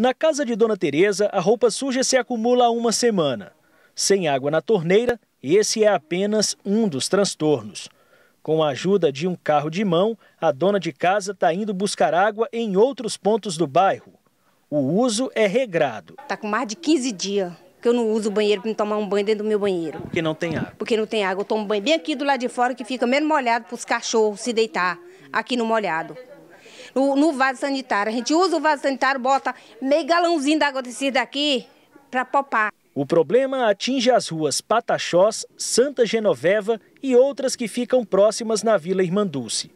Na casa de Dona Teresa, a roupa suja se acumula há uma semana. Sem água na torneira, esse é apenas um dos transtornos. Com a ajuda de um carro de mão, a dona de casa está indo buscar água em outros pontos do bairro. O uso é regrado. Está com mais de 15 dias que eu não uso o banheiro para tomar um banho dentro do meu banheiro. Porque não tem água. Porque não tem água. Eu tomo banho bem aqui do lado de fora que fica menos molhado para os cachorros se deitar aqui no molhado no, no vaso sanitário. A gente usa o vaso sanitário, bota meio galãozinho de água desse daqui para popar. O problema atinge as ruas Pataxós, Santa Genoveva e outras que ficam próximas na Vila Irmandulce.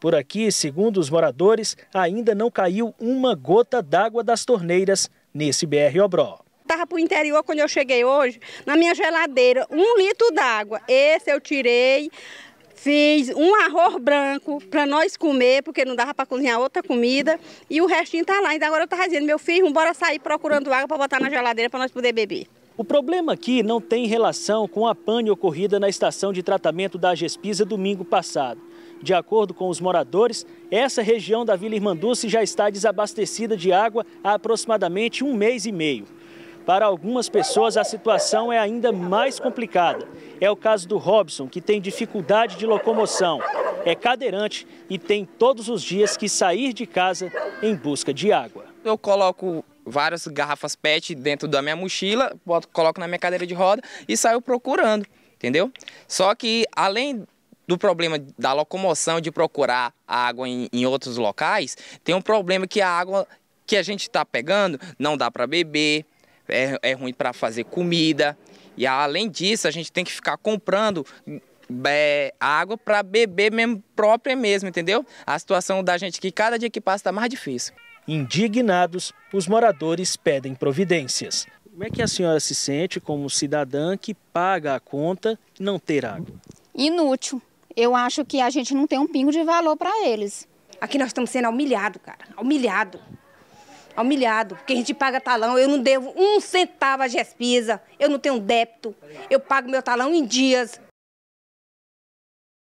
Por aqui, segundo os moradores, ainda não caiu uma gota d'água das torneiras nesse BR Obró. Estava para o interior quando eu cheguei hoje, na minha geladeira, um litro d'água. Esse eu tirei, Fiz um arroz branco para nós comer, porque não dava para cozinhar outra comida. E o restinho tá lá. Ainda então, agora eu tava dizendo, meu filho, bora sair procurando água para botar na geladeira para nós poder beber. O problema aqui não tem relação com a pane ocorrida na estação de tratamento da Gespisa domingo passado. De acordo com os moradores, essa região da Vila Irmanduce já está desabastecida de água há aproximadamente um mês e meio. Para algumas pessoas, a situação é ainda mais complicada. É o caso do Robson, que tem dificuldade de locomoção, é cadeirante e tem todos os dias que sair de casa em busca de água. Eu coloco várias garrafas PET dentro da minha mochila, boto, coloco na minha cadeira de roda e saio procurando, entendeu? Só que além do problema da locomoção, de procurar água em, em, outros locais, tem um problema que a água que a gente está pegando não dá para beber, é, é ruim para fazer comida. E além disso, a gente tem que ficar comprando é, água para beber mesmo própria mesmo, entendeu? A situação da gente que cada dia que passa está mais difícil. Indignados, os moradores pedem providências. Como é que a senhora se sente como cidadã que paga a conta não ter água? Inútil. Eu acho que a gente não tem um pingo de valor para eles. Aqui nós estamos sendo humilhados, cara. Humilhado humilhado, porque a gente paga talão, eu não devo um centavo à despesa, eu não tenho débito, eu pago meu talão em dias.